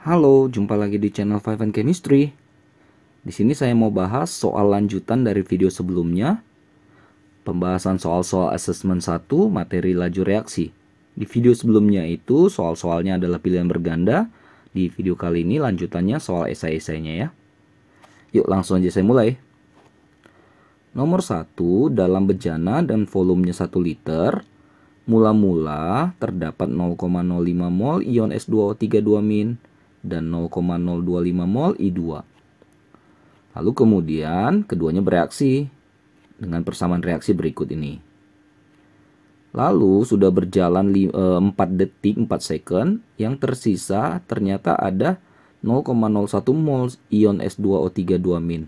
Halo, jumpa lagi di channel Five and Chemistry. Di sini saya mau bahas soal lanjutan dari video sebelumnya, pembahasan soal-soal assessment 1 materi laju reaksi. Di video sebelumnya itu soal-soalnya adalah pilihan berganda, di video kali ini lanjutannya soal esai-esainya ya. Yuk langsung aja saya mulai. Nomor 1, dalam bejana dan volumenya 1 liter, mula-mula terdapat 0,05 mol ion S2O32 min dan 0,025 mol I2. Lalu kemudian keduanya bereaksi dengan persamaan reaksi berikut ini. Lalu sudah berjalan 4 eh, detik 4 second yang tersisa ternyata ada 0,01 mol ion S2O32 min.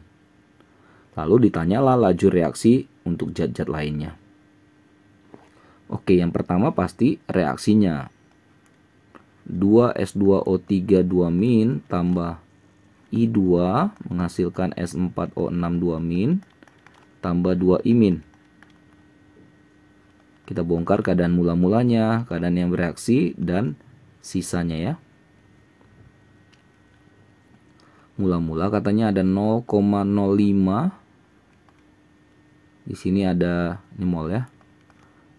Lalu ditanyalah laju reaksi untuk zat-zat lainnya. Oke, yang pertama pasti reaksinya. 2S2O3 2 min tambah I2 menghasilkan S4O6 2 min tambah 2 I min. Kita bongkar keadaan mula-mulanya, keadaan yang bereaksi dan sisanya ya. Mula-mula katanya ada 0,05 di sini ada ini mol ya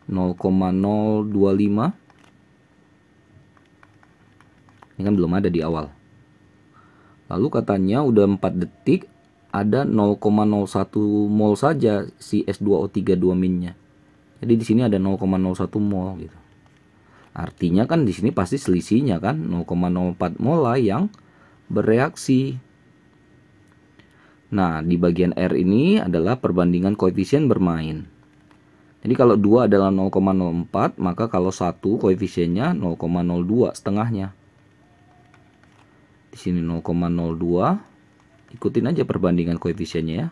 0,025 ini kan belum ada di awal. Lalu katanya udah 4 detik ada 0,01 mol saja si S2O32 minnya. Jadi di sini ada 0,01 mol gitu. Artinya kan di sini pasti selisihnya kan 0,04 mol lah yang bereaksi. Nah, di bagian R ini adalah perbandingan koefisien bermain. Jadi kalau 2 adalah 0,04, maka kalau 1 koefisiennya 0,02 setengahnya di sini 0,02 ikutin aja perbandingan koefisiennya ya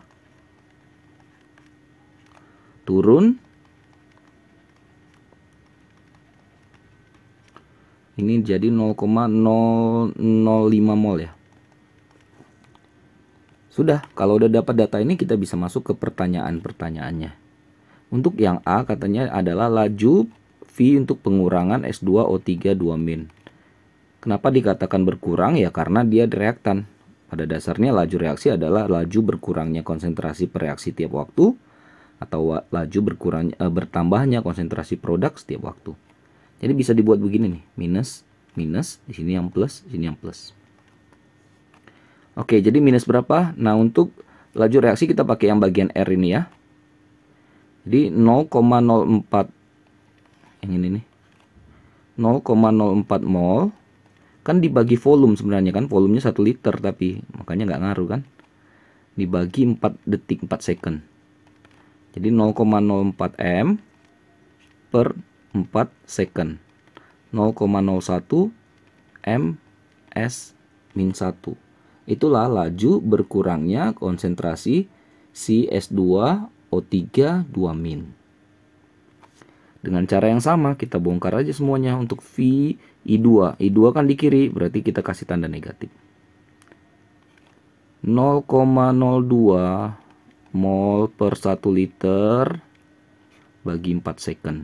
turun ini jadi 0,005 mol ya sudah kalau udah dapat data ini kita bisa masuk ke pertanyaan-pertanyaannya untuk yang A katanya adalah laju V untuk pengurangan S2O3 2 min Kenapa dikatakan berkurang? Ya karena dia reaktan. Pada dasarnya laju reaksi adalah laju berkurangnya konsentrasi pereaksi tiap waktu atau laju berkurang eh, bertambahnya konsentrasi produk setiap waktu. Jadi bisa dibuat begini nih, minus minus, di sini yang plus, di sini yang plus. Oke, jadi minus berapa? Nah, untuk laju reaksi kita pakai yang bagian R ini ya. Jadi 0,04 yang ini nih. 0,04 mol kan dibagi volume sebenarnya kan volumenya 1 liter tapi makanya nggak ngaruh kan dibagi 4 detik 4 second jadi 0,04 m per 4 second 0,01 m s min 1 itulah laju berkurangnya konsentrasi si S2 O3 2 min dengan cara yang sama kita bongkar aja semuanya untuk V I2. I2 kan di kiri, berarti kita kasih tanda negatif. 0,02 mol per 1 liter bagi 4 second.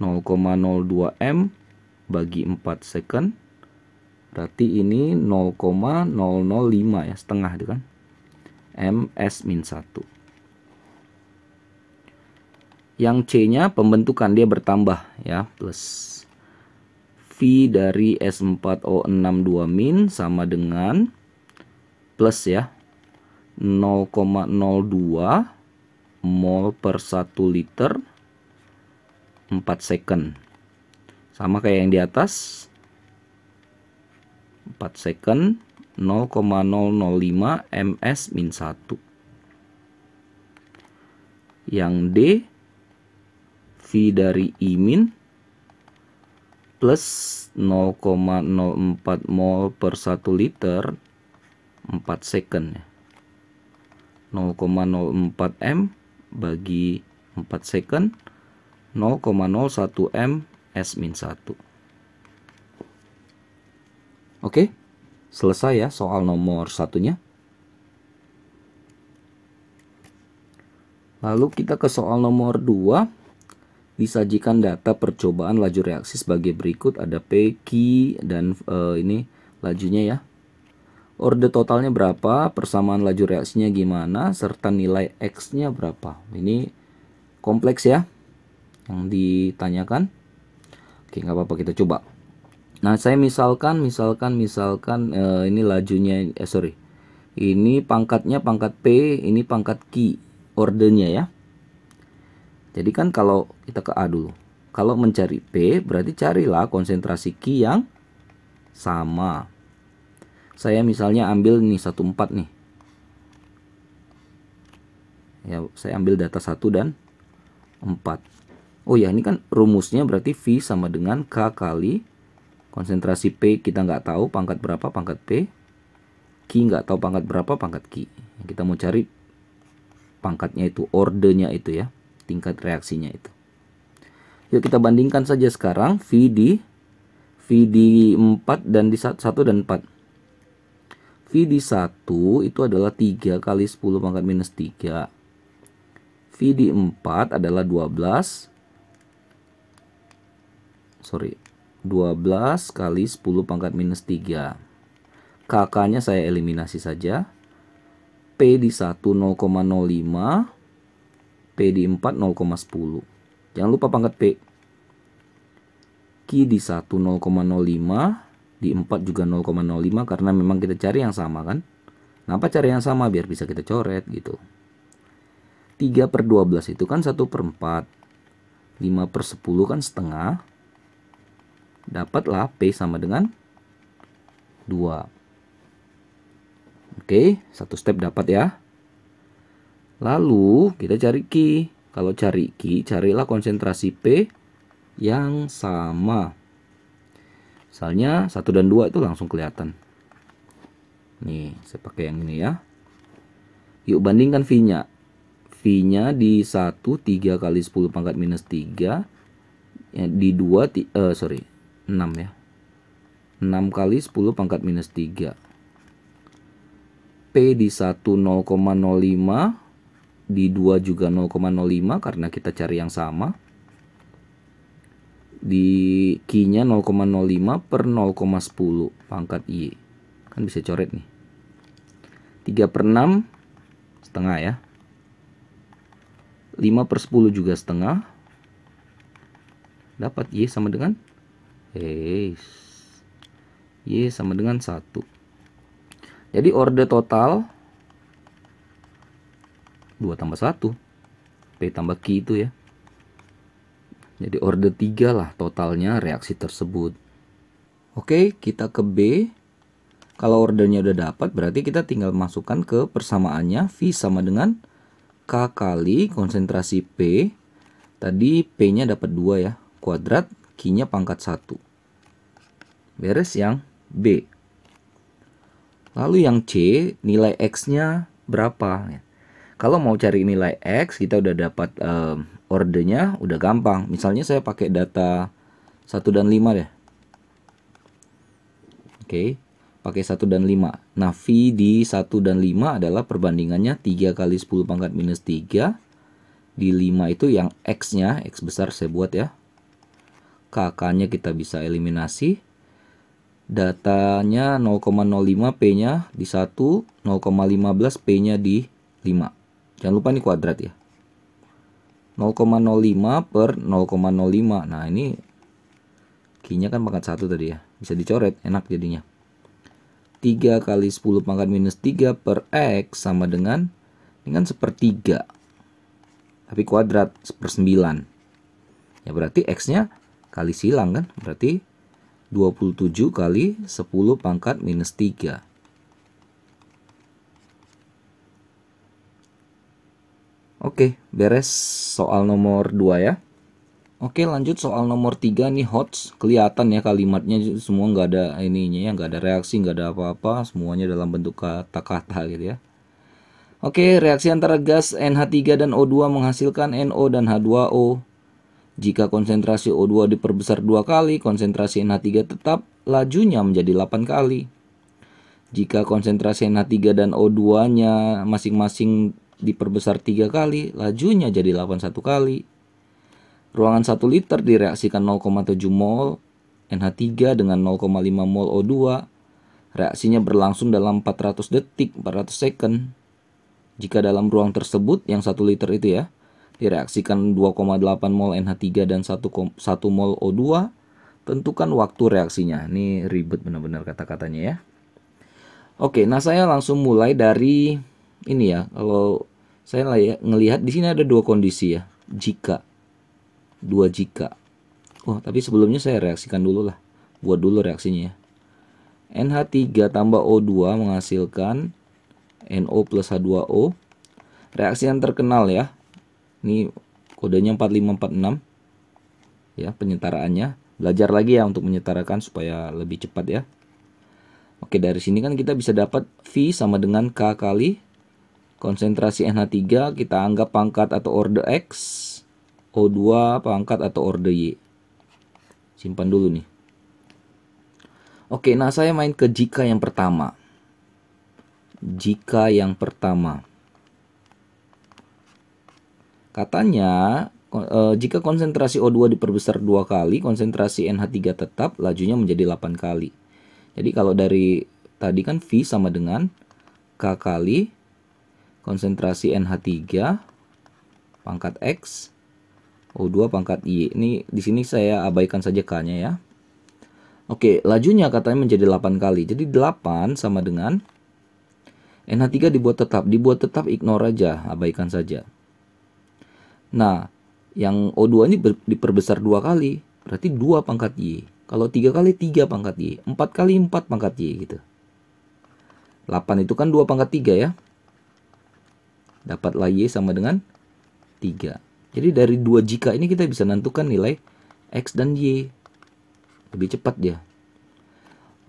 0,02 M bagi 4 second. Berarti ini 0,005 ya, setengah itu kan. MS min 1 yang C-nya pembentukan dia bertambah ya plus V dari S4O62 min sama dengan plus ya 0,02 mol per 1 liter 4 second sama kayak yang di atas 4 second 0,005 ms min 1 yang D V dari I min plus 0,04 mol per 1 liter 4 second 0,04 ya. M bagi 4 second 0,01 M S-1 Oke selesai ya soal nomor satunya Lalu kita ke soal nomor 2 disajikan data percobaan laju reaksi sebagai berikut ada P, Q dan e, ini lajunya ya. Orde totalnya berapa, persamaan laju reaksinya gimana, serta nilai X-nya berapa. Ini kompleks ya yang ditanyakan. Oke, nggak apa-apa kita coba. Nah, saya misalkan misalkan misalkan e, ini lajunya eh sorry. Ini pangkatnya pangkat P, ini pangkat Q ordernya ya. Jadi kan kalau kita ke A dulu. Kalau mencari P berarti carilah konsentrasi Q yang sama. Saya misalnya ambil nih 14 nih. Ya, saya ambil data 1 dan 4. Oh ya, ini kan rumusnya berarti V sama dengan K kali konsentrasi P kita nggak tahu pangkat berapa pangkat P. Q nggak tahu pangkat berapa pangkat Q. Kita mau cari pangkatnya itu, ordenya itu ya tingkat reaksinya itu. Yuk kita bandingkan saja sekarang V di V di 4 dan di 1 dan 4. V di 1 itu adalah 3 kali 10 pangkat minus 3. V di 4 adalah 12. Sorry, 12 kali 10 pangkat minus 3. KK-nya saya eliminasi saja. P di 1 0,05 P di 4 0,10. Jangan lupa pangkat P. Q di 1 0,05, di 4 juga 0,05 karena memang kita cari yang sama kan. Kenapa cari yang sama? Biar bisa kita coret gitu. 3 per 12 itu kan 1 per 4. 5 per 10 kan setengah. Dapatlah P sama dengan 2. Oke, satu step dapat ya. Lalu kita cari Q. Kalau cari Q, carilah konsentrasi P yang sama. Misalnya 1 dan 2 itu langsung kelihatan. Nih, saya pakai yang ini ya. Yuk bandingkan V-nya. V-nya di 1 3 kali 10 pangkat minus 3 ya, di 2 uh, eh, sorry 6 ya. 6 kali 10 pangkat minus 3. P di 1 0,05 di 2 juga 0,05 karena kita cari yang sama di key-nya 0,05 per 0,10 pangkat Y kan bisa coret nih 3 per 6 setengah ya 5 per 10 juga setengah dapat Y sama dengan yes. Y sama dengan 1 jadi order total 2 tambah 1 P tambah Q itu ya jadi order 3 lah totalnya reaksi tersebut oke kita ke B kalau ordernya udah dapat berarti kita tinggal masukkan ke persamaannya V sama dengan K kali konsentrasi P tadi P nya dapat 2 ya kuadrat Q nya pangkat 1 beres yang B lalu yang C nilai X nya berapa kalau mau cari nilai X, kita udah dapat um, ordernya, udah gampang. Misalnya saya pakai data 1 dan 5 deh. Oke, okay. pakai 1 dan 5. Nah, V di 1 dan 5 adalah perbandingannya 3 kali 10 pangkat minus 3. Di 5 itu yang X-nya, X besar saya buat ya. KK-nya kita bisa eliminasi datanya 0,05 P-nya di 1, 0,15 P-nya di 5. Jangan lupa ini kuadrat ya. 0,05 per 0,05. Nah, ini kinya kan pangkat satu tadi ya. Bisa dicoret, enak jadinya. 3 kali 10 pangkat minus 3 per X sama dengan dengan sepertiga. Tapi kuadrat sembilan. Ya berarti X-nya kali silang kan. Berarti 27 kali 10 pangkat minus 3. Oke, beres soal nomor 2 ya. Oke lanjut soal nomor 3 nih Hots Kelihatan ya kalimatnya semua nggak ada ininya ya nggak ada reaksi nggak ada apa-apa Semuanya dalam bentuk kata-kata gitu ya Oke reaksi antara gas NH3 dan O2 menghasilkan NO dan H2O Jika konsentrasi O2 diperbesar dua kali Konsentrasi NH3 tetap lajunya menjadi 8 kali Jika konsentrasi NH3 dan O2 nya masing-masing diperbesar tiga kali, lajunya jadi 81 kali. Ruangan 1 liter direaksikan 0,7 mol NH3 dengan 0,5 mol O2. Reaksinya berlangsung dalam 400 detik, 400 second. Jika dalam ruang tersebut yang 1 liter itu ya, direaksikan 2,8 mol NH3 dan 1, 1 mol O2, tentukan waktu reaksinya. Ini ribet benar-benar kata-katanya ya. Oke, nah saya langsung mulai dari ini ya. Kalau saya ngelihat di sini ada dua kondisi ya jika dua jika oh tapi sebelumnya saya reaksikan dulu lah buat dulu reaksinya ya. NH3 tambah O2 menghasilkan NO plus H2O reaksi yang terkenal ya ini kodenya 4546 ya penyetaraannya belajar lagi ya untuk menyetarakan supaya lebih cepat ya Oke dari sini kan kita bisa dapat V sama dengan K kali Konsentrasi NH3 kita anggap pangkat atau order X, O2 pangkat atau order Y. Simpan dulu nih. Oke, nah saya main ke jika yang pertama. Jika yang pertama. Katanya eh, jika konsentrasi O2 diperbesar dua kali, konsentrasi NH3 tetap, lajunya menjadi 8 kali. Jadi kalau dari tadi kan V sama dengan K kali konsentrasi NH3 pangkat X O2 pangkat Y. Ini di sini saya abaikan saja K-nya ya. Oke, lajunya katanya menjadi 8 kali. Jadi 8 sama dengan NH3 dibuat tetap. Dibuat tetap ignore aja, abaikan saja. Nah, yang O2 ini diperbesar dua kali, berarti 2 pangkat Y. Kalau 3 kali 3 pangkat Y, 4 kali 4 pangkat Y gitu. 8 itu kan 2 pangkat 3 ya. Dapatlah Y sama dengan 3. Jadi dari dua jika ini kita bisa menentukan nilai X dan Y. Lebih cepat dia.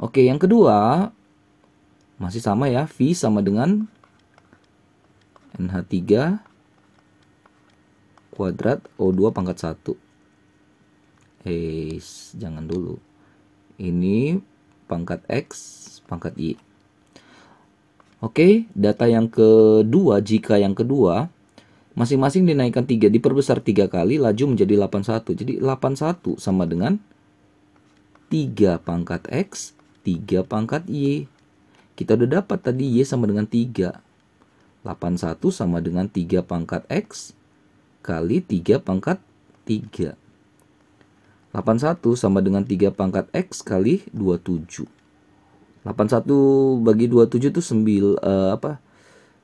Oke, yang kedua masih sama ya, V sama dengan NH3 kuadrat O2 pangkat 1. Eh, jangan dulu. Ini pangkat X, pangkat Y. Oke, data yang kedua, jika yang kedua, masing-masing dinaikkan 3, diperbesar 3 kali, laju menjadi 81. Jadi 81 sama dengan 3 pangkat X, 3 pangkat Y. Kita udah dapat tadi Y sama dengan 3. 81 sama dengan 3 pangkat X kali 3 pangkat 3. 81 sama dengan 3 pangkat X kali 27. 81 bagi 27 itu 9 uh, apa?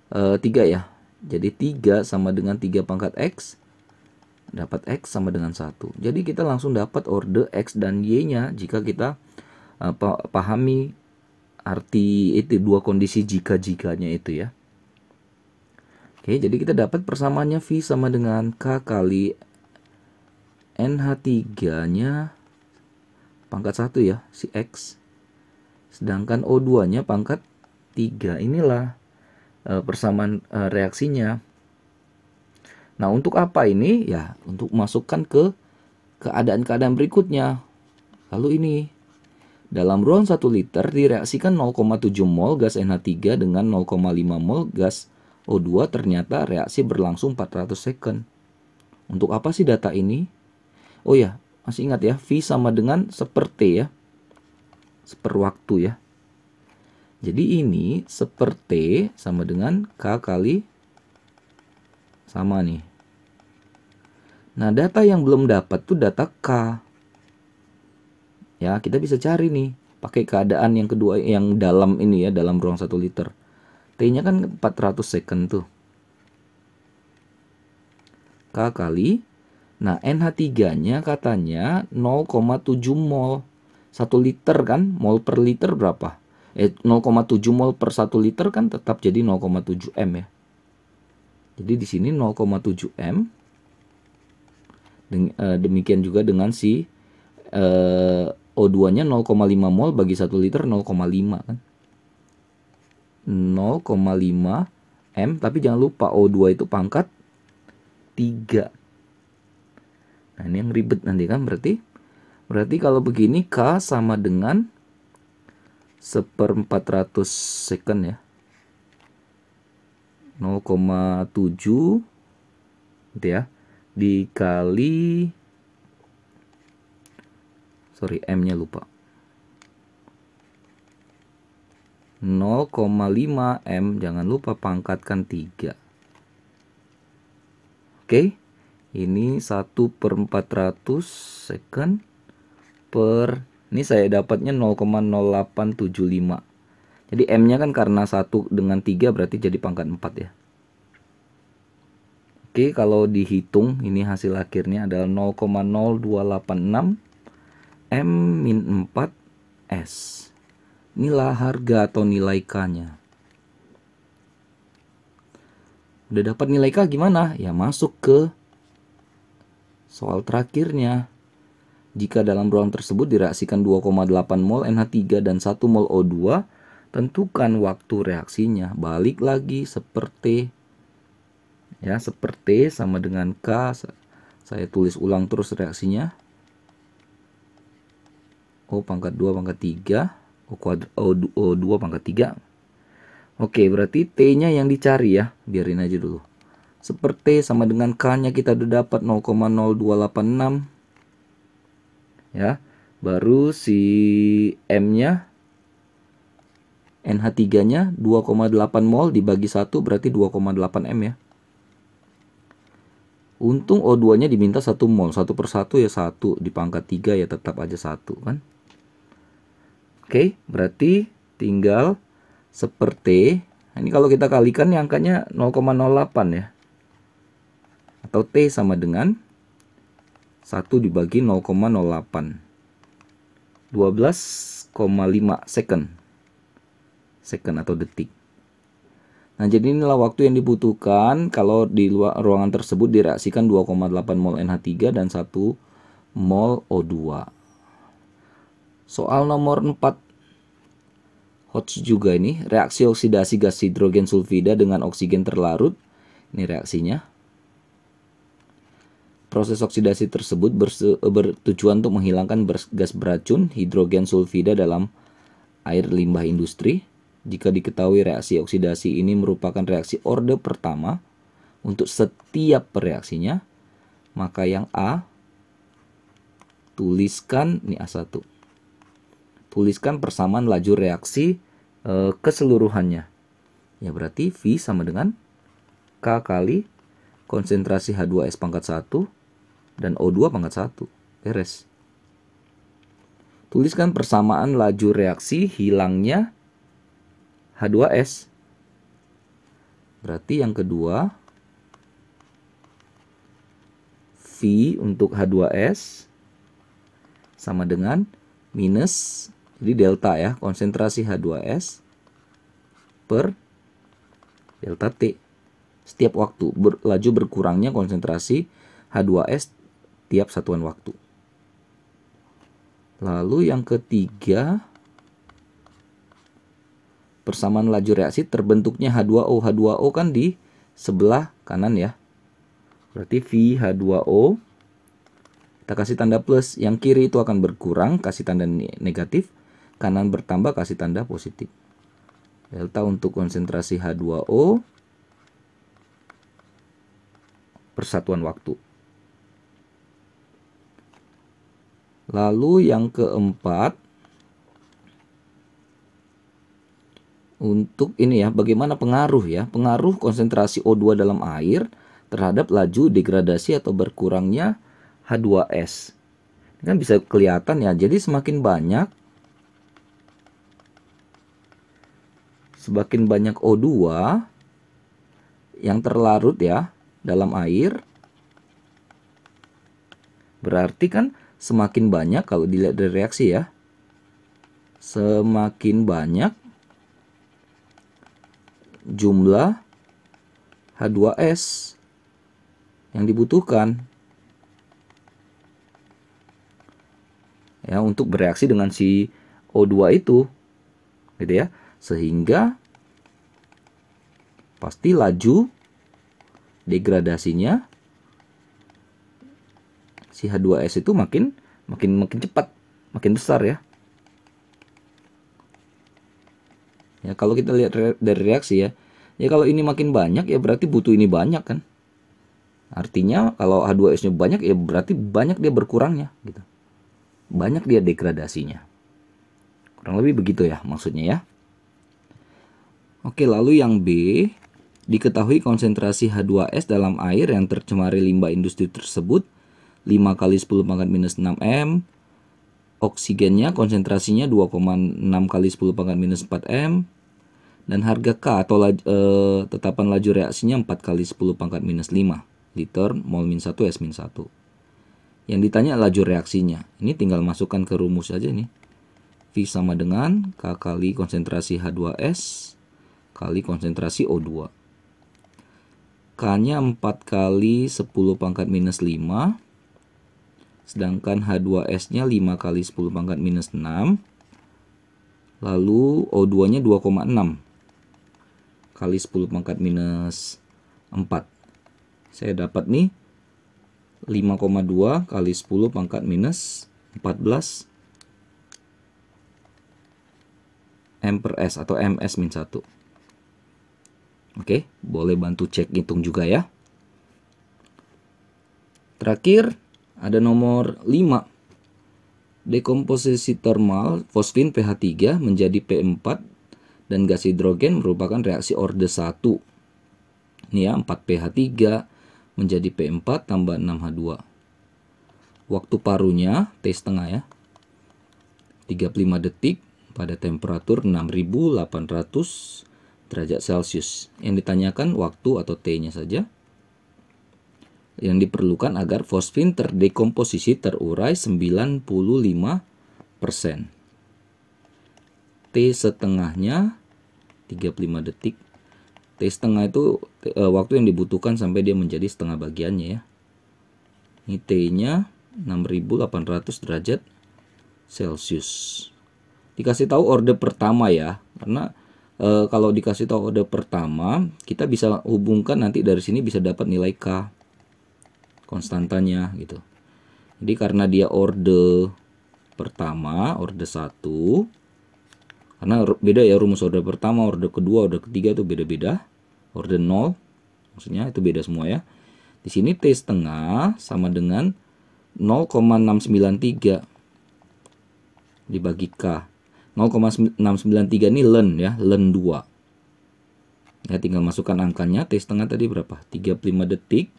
Uh, eh, 3 ya. Jadi 3 sama dengan 3 pangkat X dapat X sama dengan 1. Jadi kita langsung dapat order X dan Y-nya jika kita uh, pahami arti itu dua kondisi jika-jikanya itu ya. Oke, jadi kita dapat persamaannya V sama dengan K kali NH3-nya pangkat 1 ya, si X Sedangkan O2-nya pangkat 3. Inilah e, persamaan e, reaksinya. Nah, untuk apa ini? Ya, untuk masukkan ke keadaan-keadaan berikutnya. Lalu ini, dalam ruang 1 liter direaksikan 0,7 mol gas NH3 dengan 0,5 mol gas O2 ternyata reaksi berlangsung 400 second. Untuk apa sih data ini? Oh ya, masih ingat ya, V sama dengan seperti ya. Per waktu ya. Jadi ini seperti sama dengan K kali sama nih. Nah data yang belum dapat tuh data K. Ya kita bisa cari nih pakai keadaan yang kedua yang dalam ini ya dalam ruang 1 liter. T-nya kan 400 second tuh. K kali. Nah NH3-nya katanya 0,7 mol. 1 liter kan mol per liter berapa eh 0,7 mol per 1 liter kan tetap jadi 0,7 m ya jadi di sini 0,7 m eh, demikian juga dengan si eh, O2 nya 0,5 mol bagi 1 liter 0,5 kan 0,5 M tapi jangan lupa O2 itu pangkat 3 nah ini yang ribet nanti kan berarti Berarti kalau begini K sama dengan seperempat ratus second ya. 0,7 gitu ya. Dikali sorry M-nya lupa. 0,5 M jangan lupa pangkatkan 3 Oke ini 1 per 400 second per ini saya dapatnya 0,0875 jadi M nya kan karena 1 dengan 3 berarti jadi pangkat 4 ya Oke kalau dihitung ini hasil akhirnya adalah 0,0286 M min 4 S Inilah harga atau nilai K nya Udah dapat nilai K gimana? Ya masuk ke soal terakhirnya jika dalam ruang tersebut direaksikan 2,8 mol NH3 dan 1 mol O2, tentukan waktu reaksinya. Balik lagi seperti ya, seperti sama dengan K. Saya tulis ulang terus reaksinya. O pangkat 2 pangkat 3, O, kuadrat, 2 pangkat 3. Oke, berarti T-nya yang dicari ya. Biarin aja dulu. Seperti sama dengan K-nya kita udah dapat 0,0286 ya baru si M-nya NH3-nya 2,8 mol dibagi 1 berarti 2,8 M ya. Untung O2-nya diminta 1 mol, 1 per 1 ya 1, di pangkat 3 ya tetap aja 1 kan. Oke, berarti tinggal seperti nah, ini kalau kita kalikan ya angkanya 0,08 ya. Atau T sama dengan 1 dibagi 0,08 12,5 second second atau detik nah jadi inilah waktu yang dibutuhkan kalau di luar ruangan tersebut direaksikan 2,8 mol NH3 dan 1 mol O2 soal nomor 4 hot juga ini reaksi oksidasi gas hidrogen sulfida dengan oksigen terlarut ini reaksinya Proses oksidasi tersebut bertujuan untuk menghilangkan gas beracun hidrogen sulfida dalam air limbah industri. Jika diketahui reaksi oksidasi ini merupakan reaksi orde pertama untuk setiap reaksinya, maka yang A tuliskan ini A1. Tuliskan persamaan laju reaksi e, keseluruhannya. Ya berarti V sama dengan K kali konsentrasi H2S pangkat 1 dan O2 pangkat 1. Beres. Tuliskan persamaan laju reaksi hilangnya H2S. Berarti yang kedua V untuk H2S sama dengan minus jadi delta ya, konsentrasi H2S per delta T. Setiap waktu ber, laju berkurangnya konsentrasi H2S tiap satuan waktu. Lalu yang ketiga, persamaan laju reaksi terbentuknya H2O. H2O kan di sebelah kanan ya. Berarti V h 2 o kita kasih tanda plus, yang kiri itu akan berkurang, kasih tanda negatif, kanan bertambah kasih tanda positif. Delta untuk konsentrasi H2O persatuan waktu. Lalu yang keempat untuk ini ya, bagaimana pengaruh ya, pengaruh konsentrasi O2 dalam air terhadap laju degradasi atau berkurangnya H2S. Ini kan bisa kelihatan ya. Jadi semakin banyak semakin banyak O2 yang terlarut ya dalam air berarti kan semakin banyak kalau dilihat dari reaksi ya semakin banyak jumlah H2S yang dibutuhkan ya untuk bereaksi dengan si O2 itu gitu ya sehingga pasti laju degradasinya si H2S itu makin makin makin cepat, makin besar ya. Ya kalau kita lihat dari reaksi ya, ya kalau ini makin banyak ya berarti butuh ini banyak kan. Artinya kalau H2S-nya banyak ya berarti banyak dia berkurangnya gitu. Banyak dia degradasinya. Kurang lebih begitu ya maksudnya ya. Oke, lalu yang B diketahui konsentrasi H2S dalam air yang tercemari limbah industri tersebut 5 kali 10 pangkat minus 6 M. Oksigennya konsentrasinya 2,6 kali 10 pangkat minus 4 M. Dan harga K atau laj, e, tetapan laju reaksinya 4 kali 10 pangkat minus 5 liter mol min 1 S min 1. Yang ditanya laju reaksinya. Ini tinggal masukkan ke rumus aja nih. V sama dengan K kali konsentrasi H2S kali konsentrasi O2. K-nya 4 kali 10 pangkat minus 5 Sedangkan H2S-nya 5 kali 10 pangkat minus 6. Lalu O2-nya 2,6 kali 10 pangkat minus 4. Saya dapat nih 5,2 kali 10 pangkat minus 14 M per S atau MS min 1. Oke, boleh bantu cek hitung juga ya. Terakhir, ada nomor 5. Dekomposisi termal fosfin pH 3 menjadi P4 dan gas hidrogen merupakan reaksi orde 1. Ini ya 4 pH 3 menjadi P4 tambah 6H2. Waktu parunya T setengah ya. 35 detik pada temperatur 6800 derajat Celcius. Yang ditanyakan waktu atau T-nya saja yang diperlukan agar fosfin terdekomposisi terurai 95%. T setengahnya 35 detik. T setengah itu e, waktu yang dibutuhkan sampai dia menjadi setengah bagiannya ya. Ini T-nya 6800 derajat Celcius. Dikasih tahu order pertama ya, karena e, kalau dikasih tahu order pertama, kita bisa hubungkan nanti dari sini bisa dapat nilai K konstantanya gitu. Jadi karena dia orde pertama, orde satu, karena beda ya rumus orde pertama, orde kedua, orde ketiga itu beda-beda. Orde nol, maksudnya itu beda semua ya. Di sini T setengah sama dengan 0,693 dibagi K. 0,693 ini len ya, len 2. Ya, tinggal masukkan angkanya, T setengah tadi berapa? 35 detik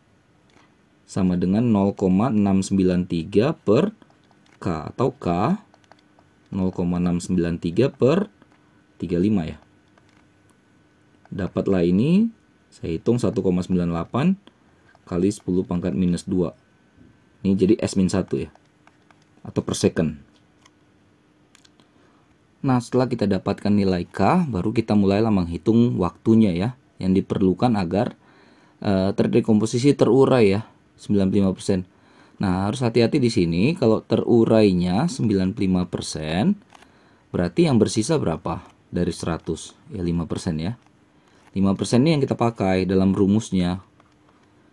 sama dengan 0,693 per K atau K 0,693 per 35 ya. Dapatlah ini, saya hitung 1,98 kali 10 pangkat minus 2. Ini jadi S min 1 ya, atau per second. Nah, setelah kita dapatkan nilai K, baru kita mulailah menghitung waktunya ya, yang diperlukan agar uh, terdekomposisi terurai ya. 95%. Nah, harus hati-hati di sini kalau terurainya 95%, berarti yang bersisa berapa dari 100? Ya 5% ya. 5% ini yang kita pakai dalam rumusnya.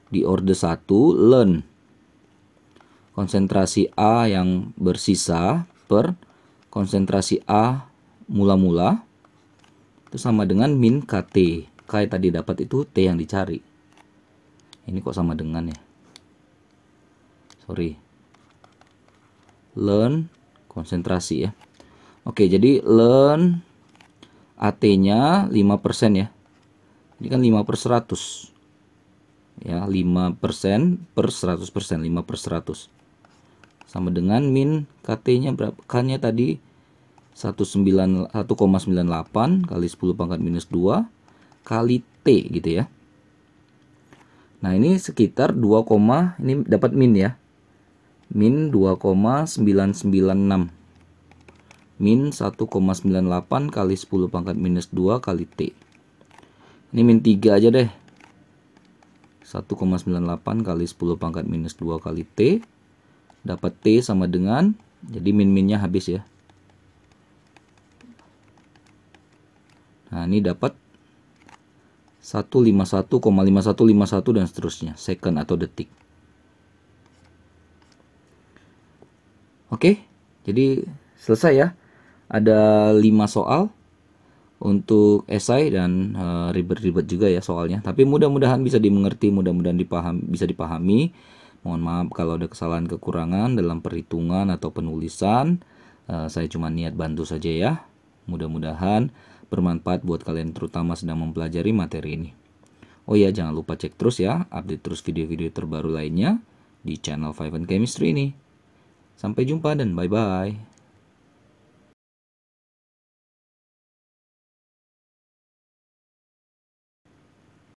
Di order 1 learn konsentrasi A yang bersisa per konsentrasi A mula-mula itu sama dengan min KT. K tadi dapat itu T yang dicari. Ini kok sama dengan ya? sorry learn konsentrasi ya oke jadi learn AT nya 5% ya ini kan 5 per 100 ya 5% per 100% 5 per 100 sama dengan min KT nya berapa K nya tadi 198 kali 10 pangkat minus 2 kali T gitu ya Nah ini sekitar 2, ini dapat min ya min 2,996 min 1,98 kali 10 pangkat minus 2 kali T ini min 3 aja deh 1,98 kali 10 pangkat minus 2 kali T dapat T sama dengan jadi min-minnya habis ya nah ini dapat 151,5151 dan seterusnya second atau detik Oke, jadi selesai ya. Ada 5 soal untuk esai dan eh, ribet-ribet uh, juga ya soalnya. Tapi mudah-mudahan bisa dimengerti, mudah-mudahan dipaham, bisa dipahami. Mohon maaf kalau ada kesalahan kekurangan dalam perhitungan atau penulisan. Uh, saya cuma niat bantu saja ya. Mudah-mudahan bermanfaat buat kalian terutama sedang mempelajari materi ini. Oh ya, jangan lupa cek terus ya, update terus video-video terbaru lainnya di channel Five and Chemistry ini. Sampai jumpa dan bye-bye.